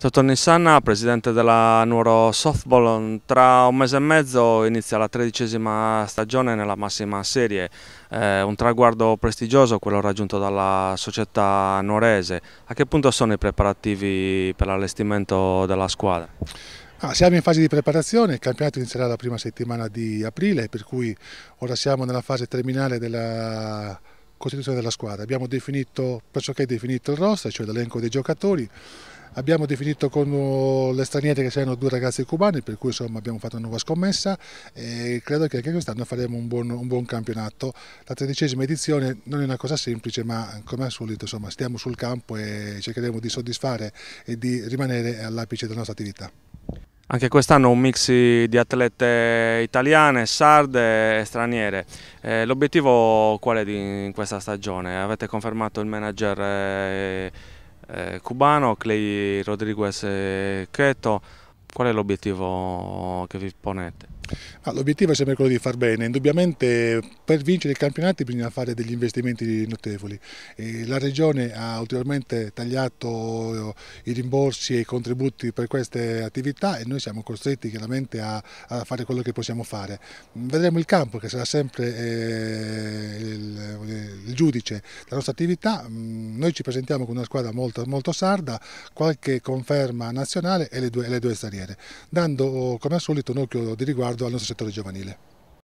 Toto Nissanna, presidente della Nuoro Softball, tra un mese e mezzo inizia la tredicesima stagione nella massima serie, eh, un traguardo prestigioso quello raggiunto dalla società nuorese. A che punto sono i preparativi per l'allestimento della squadra? Ah, siamo in fase di preparazione, il campionato inizierà la prima settimana di aprile, per cui ora siamo nella fase terminale della costituzione della squadra. Abbiamo definito, pressoché definito il roster, cioè l'elenco dei giocatori, Abbiamo definito con uh, le straniere che c'erano due ragazzi cubani, per cui insomma, abbiamo fatto una nuova scommessa e credo che anche quest'anno faremo un buon, un buon, campionato. La tredicesima edizione non è una cosa semplice, ma come al solito insomma, stiamo sul campo e cercheremo di soddisfare e di rimanere all'apice della nostra attività. Anche quest'anno un mix di atlete italiane, sarde e straniere. Eh, L'obiettivo qual è di, in questa stagione? Avete confermato il manager eh, eh, cubano, Clay Rodriguez e Cheto. Qual è l'obiettivo che vi ponete? l'obiettivo è sempre quello di far bene, indubbiamente per vincere i campionati bisogna fare degli investimenti notevoli. la Regione ha ulteriormente tagliato eh, i rimborsi e i contributi per queste attività e noi siamo costretti chiaramente a, fare quello che possiamo fare. Vedremo il campo che sarà sempre eh, il, giudice la nostra attività. Mm, noi ci presentiamo con una squadra molto, molto sarda, qualche conferma nazionale e le due, le due straniere, dando come al solito un occhio di riguardo al nostro settore giovanile.